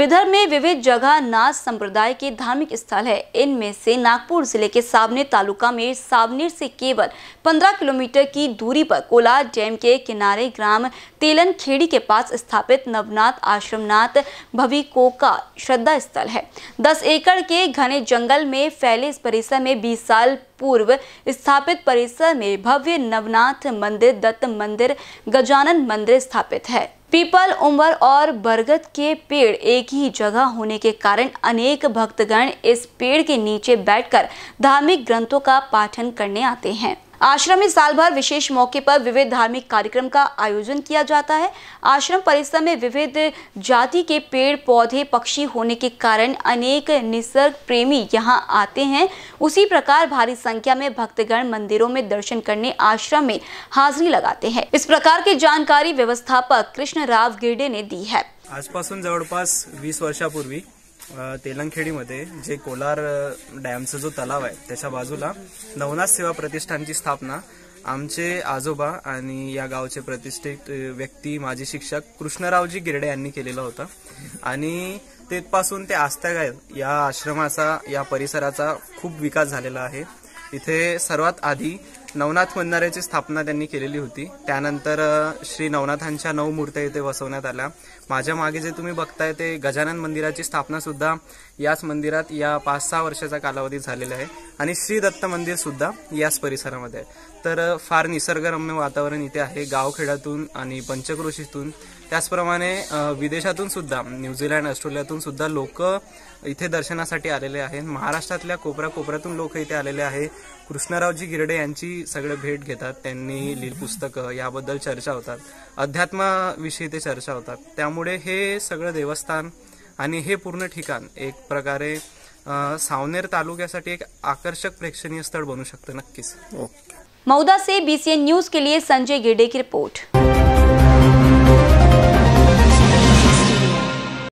विदर्भ में विविध जगह नाच संप्रदाय के धार्मिक स्थल है इनमें से नागपुर जिले के सावनेर तालुका में सावनेर से केवल 15 किलोमीटर की दूरी पर कोलार डैम के किनारे ग्राम तेलन खेड़ी के पास स्थापित नवनाथ आश्रमनाथ भविको का श्रद्धा स्थल है 10 एकड़ के घने जंगल में फैले इस परिसर में 20 साल पूर्व स्थापित परिसर में भव्य नवनाथ मंदिर दत्त मंदिर गजानन मंदिर स्थापित है पीपल उम्र और बरगद के पेड़ एक ही जगह होने के कारण अनेक भक्तगण इस पेड़ के नीचे बैठकर धार्मिक ग्रंथों का पाठन करने आते हैं आश्रम में साल भर विशेष मौके पर विविध धार्मिक कार्यक्रम का आयोजन किया जाता है आश्रम परिसर में विविध जाति के पेड़ पौधे पक्षी होने के कारण अनेक निसर्ग प्रेमी यहाँ आते हैं उसी प्रकार भारी संख्या में भक्तगण मंदिरों में दर्शन करने आश्रम में हाजिरी लगाते हैं इस प्रकार की जानकारी व्यवस्थापक कृष्ण राव गिरडे ने दी है आज पास बीस वीस पूर्वी तेलंगखेडीमध्ये जे कोलार डॅमचा जो तलाव आहे त्याच्या बाजूला नवनाथ सेवा प्रतिष्ठानची स्थापना आमचे आजोबा आणि या गावचे प्रतिष्ठित व्यक्ती माजी शिक्षक कृष्णरावजी गिरडे यांनी केलेला होता आणि तेथपासून ते आस्थागाय या आश्रमाचा या परिसराचा खूप विकास झालेला आहे इथे सर्वात आधी नवनाथ मंदिराची स्थापना त्यांनी केलेली होती त्यानंतर श्री नवनाथांच्या नऊ मूर्त्या इथे बसवण्यात आल्या माझ्या मागे जे तुम्ही बघताय ते गजानन मंदिराची स्थापना सुद्धा याच मंदिरात या पाच सहा वर्षाचा कालावधी झालेला आहे आणि श्री दत्त मंदिर सुद्धा याच परिसरामध्ये आहे तर फार निसर्गरम्य वातावरण इथे आहे गावखेड्यातून आणि पंचक्रोशीतून त्याचप्रमाणे विदेशातून सुद्धा न्यूझीलँड ऑस्ट्रेलियातून सुद्धा लोक इथे दर्शनासाठी आलेले आहेत महाराष्ट्रातल्या कोपऱ्या कोपऱ्यातून लोक इथे आलेले आहे कृष्णरावजी गिरडे यांची सगळे भेट घेतात त्यांनी लिहिली पुस्तकं याबद्दल चर्चा होतात अध्यात्माविषयी ते चर्चा होतात त्यामुळे हे सगळं देवस्थान आणि हे पूर्ण ठिकाण एक प्रकारे सावनेर तालुक्यासाठी एक आकर्षक प्रेक्षणीय स्थळ बनू शकतं नक्कीच मौदा से बीसीएन न्यूज के लिए संजय गिडे की रिपोर्ट